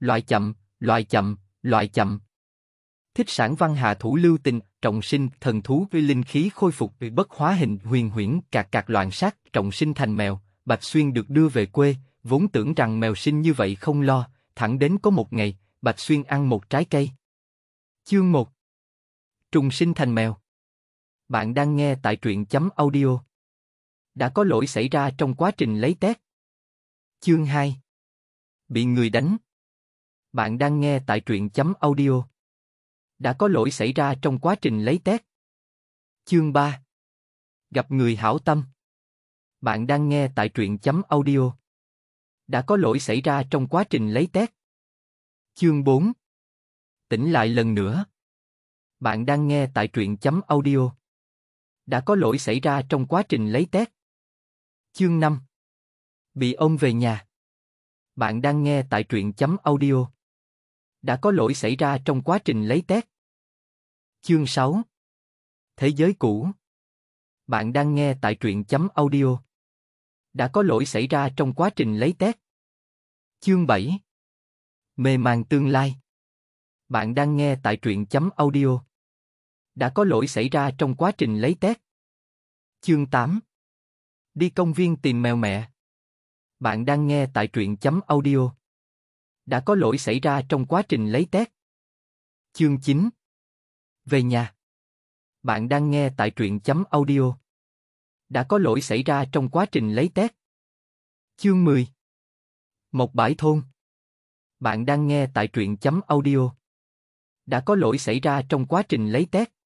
loại chậm, loại chậm, loại chậm. Thích sản văn hà thủ lưu tình, trọng sinh, thần thú với linh khí khôi phục bị bất hóa hình huyền huyễn, cạc cạc loạn sát, trọng sinh thành mèo, Bạch Xuyên được đưa về quê, vốn tưởng rằng mèo sinh như vậy không lo, thẳng đến có một ngày, Bạch Xuyên ăn một trái cây. Chương 1 Trùng sinh thành mèo Bạn đang nghe tại truyện chấm audio. Đã có lỗi xảy ra trong quá trình lấy tét. Chương 2 Bị người đánh bạn đang nghe tại truyện chấm audio. Đã có lỗi xảy ra trong quá trình lấy test. Chương 3 Gặp người hảo tâm Bạn đang nghe tại truyện chấm audio. Đã có lỗi xảy ra trong quá trình lấy test. Chương 4 Tỉnh lại lần nữa. Bạn đang nghe tại truyện chấm audio. Đã có lỗi xảy ra trong quá trình lấy test. Chương 5 Bị ông về nhà. Bạn đang nghe tại truyện chấm audio đã có lỗi xảy ra trong quá trình lấy test. Chương 6 Thế giới cũ Bạn đang nghe tại truyện chấm audio. Đã có lỗi xảy ra trong quá trình lấy test. Chương 7 Mê màng tương lai Bạn đang nghe tại truyện chấm audio. Đã có lỗi xảy ra trong quá trình lấy test. Chương 8 Đi công viên tìm mèo mẹ Bạn đang nghe tại truyện chấm audio đã có lỗi xảy ra trong quá trình lấy tét. Chương 9 Về nhà Bạn đang nghe tại truyện chấm audio. Đã có lỗi xảy ra trong quá trình lấy tét. Chương 10 Một bãi thôn Bạn đang nghe tại truyện chấm audio. Đã có lỗi xảy ra trong quá trình lấy tét.